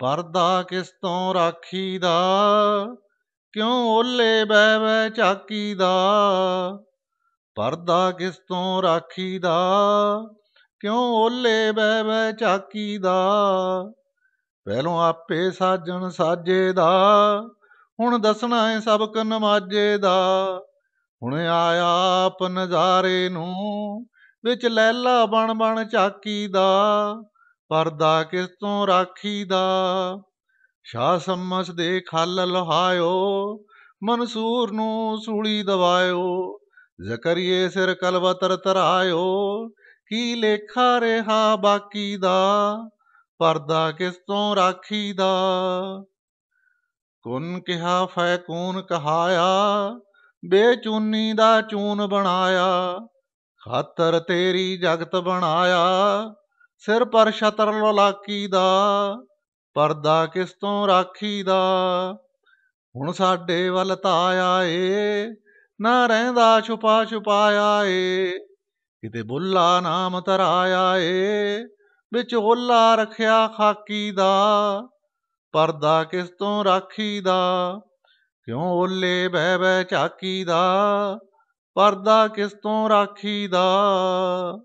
ਪਰਦਾ ਕਿਸ ਤੋਂ ਰਾਖੀ ਦਾ ਕਿਉਂ ਓਲੇ ਬਹਿ ਬਹਿ ਦਾ ਪਰਦਾ ਕਿਸ ਤੋਂ ਰਾਖੀ ਦਾ ਕਿਉਂ ਓਲੇ ਬਹਿ ਬਹਿ ਦਾ ਪਹਿਲੋਂ ਆਪੇ ਸਾਜਣ ਸਾਜੇ ਦਾ ਹੁਣ ਦੱਸਣਾ ਏ ਸਬਕ ਨਮਾਜੇ ਦਾ ਹੁਣ ਆਇਆ ਆਪ ਨਜ਼ਾਰੇ ਨੂੰ ਵਿੱਚ ਲੈਲਾ ਬਣ ਬਣ ਚਾਕੀ ਦਾ ਪਰਦਾ ਕਿਸ ਤੋਂ ਦਾ ਸ਼ਾ ਸਮਸ ਦੇ ਖਲ ਲਹਾਇਓ ਮਨਸੂਰ ਨੂੰ ਸੂਲੀ ਦਵਾਇਓ ਜ਼ਕਰੀਏ ਸਿਰ ਕਲਵਤਰ ਤਰਾਇਓ ਕੀ ਲੇਖਾ ਰਹਾ ਬਾਕੀ ਦਾ ਪਰਦਾ ਕਿਸ ਤੋਂ ਰਾਖੀ ਦਾ ਕੁਨ ਕਿਹਾ ਫੈ ਕੂਨ ਕਹਾਇਆ ਬੇਚੂਨੀ ਦਾ ਚੂਨ ਬਣਾਇਆ ਖਾਤਰ ਤੇਰੀ ਜਗਤ ਬਣਾਇਆ ਸਿਰ ਪਰ ਛਤਰ ਲਾਕੀ ਦਾ ਪਰਦਾ ਕਿਸ ਤੋਂ ਰਾਖੀ ਦਾ ਹੁਣ ਸਾਡੇ ਵੱਲ ਤਾ ਆਏ ਨਾ ਰਹਿੰਦਾ ਛੁਪਾ ਛੁਪਾਇਆ ਏ ਕਿਤੇ ਬੁੱਲਾ ਨਾਮ ਤਰਾਇਆ ਏ ਵਿੱਚ ਹੋਲਾ ਰਖਿਆ ਖਾਕੀ ਦਾ ਪਰਦਾ ਕਿਸ ਤੋਂ ਰਾਖੀ ਦਾ ਕਿਉਂ ਓਲੇ ਬਹਿ ਬਹਿ ਚਾਕੀ ਦਾ ਪਰਦਾ ਕਿਸ ਤੋਂ ਰਾਖੀ ਦਾ